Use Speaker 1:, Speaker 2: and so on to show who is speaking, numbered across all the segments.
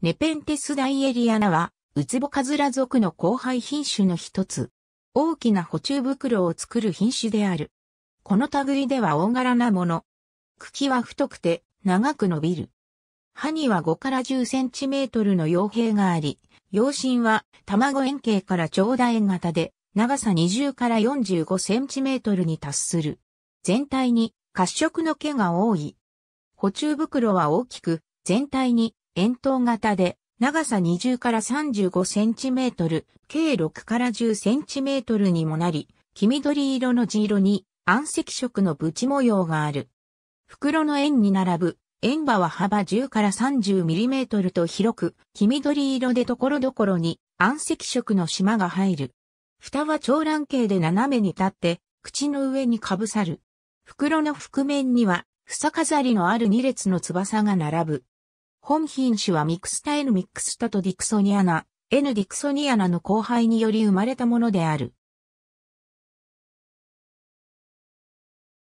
Speaker 1: ネペンテスダイエリアナは、ウツボカズラ属の後輩品種の一つ。大きな補充袋を作る品種である。この類では大柄なもの。茎は太くて長く伸びる。歯には5から10センチメートルの傭兵があり、養身は卵円形から長楕円型で、長さ20から45センチメートルに達する。全体に褐色の毛が多い。補充袋は大きく、全体に円筒型で、長さ20から35センチメートル、計6から10センチメートルにもなり、黄緑色の地色に暗赤色のブチ模様がある。袋の円に並ぶ円波は幅10から30ミリメートルと広く、黄緑色で所々に暗赤色の島が入る。蓋は長卵形で斜めに立って、口の上にかぶさる。袋の覆面には、房飾りのある2列の翼が並ぶ。本品種はミクスタ N ミクスタとディクソニアナ、N ディクソニアナの交配により生まれたものである。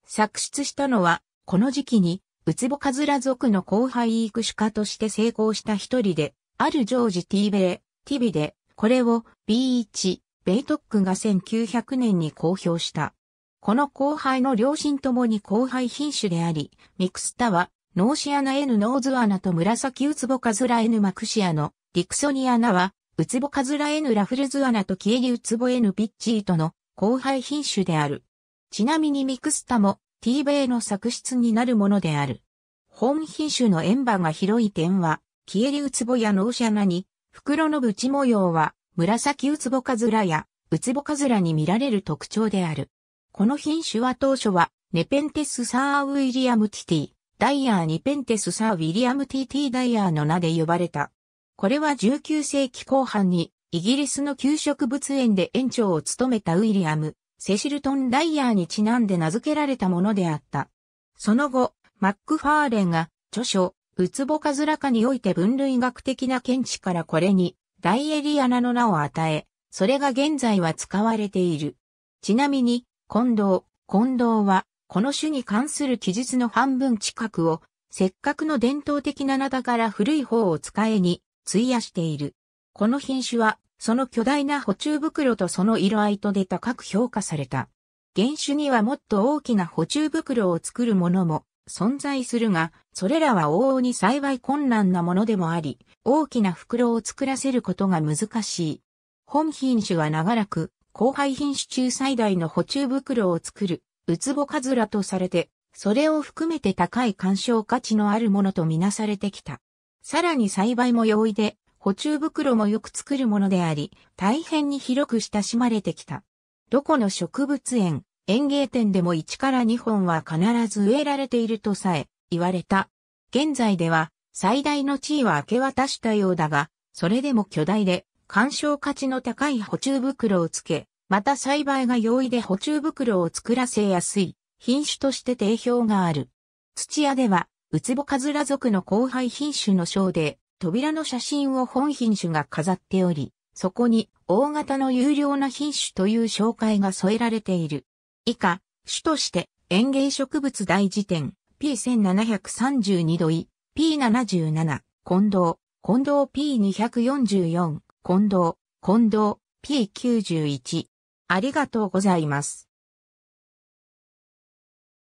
Speaker 1: 作出したのは、この時期に、ウツボカズラ族の後輩育種家として成功した一人で、あるジョージ・ティーベレ、ティビで、これを B1、ベイトックが1900年に公表した。この後輩の両親ともに後輩品種であり、ミクスタはノーシアナ N ノーズアナと紫ウツボカズラ N マクシアのリクソニアナは、ウツボカズラ N ラフルズアナとキエリウツボ N ピッチートの後輩品種である。ちなみにミクスタも T 米の作出になるものである。本品種の円盤が広い点は、キエリウツボやノーシアナに、袋の縁模様は紫ウツボカズラやウツボカズラに見られる特徴である。この品種は当初はネペンテス・サーウィリアム・ティティ。ダイヤーにペンテス・サー・ウィリアム・ T.T. ダイヤーの名で呼ばれた。これは19世紀後半にイギリスの給食物園で園長を務めたウィリアム、セシルトン・ダイヤーにちなんで名付けられたものであった。その後、マック・ファーレンが著書、ウツボカズラカにおいて分類学的な見地からこれに、ダイエリアナの名を与え、それが現在は使われている。ちなみに、近藤、近藤は、この種に関する記述の半分近くを、せっかくの伝統的な灘から古い方を使えに、費やしている。この品種は、その巨大な補充袋とその色合いとで高く評価された。原種にはもっと大きな補充袋を作るものも存在するが、それらは往々に幸い困難なものでもあり、大きな袋を作らせることが難しい。本品種は長らく、後輩品種中最大の補充袋を作るウツボカズラとされて、それを含めて高い鑑賞価値のあるものとみなされてきた。さらに栽培も容易で、補充袋もよく作るものであり、大変に広く親しまれてきた。どこの植物園、園芸店でも1から2本は必ず植えられているとさえ言われた。現在では最大の地位は明け渡したようだが、それでも巨大で、鑑賞価値の高い補充袋をつけ、また栽培が容易で補充袋を作らせやすい品種として定評がある。土屋では、ウツボカズラ族の後輩品種の章で、扉の写真を本品種が飾っており、そこに大型の有料な品種という紹介が添えられている。以下、種として園芸植物大辞典 P1732 度位 P77 近藤近藤 P244 近藤近藤 P91 ありがとうございます。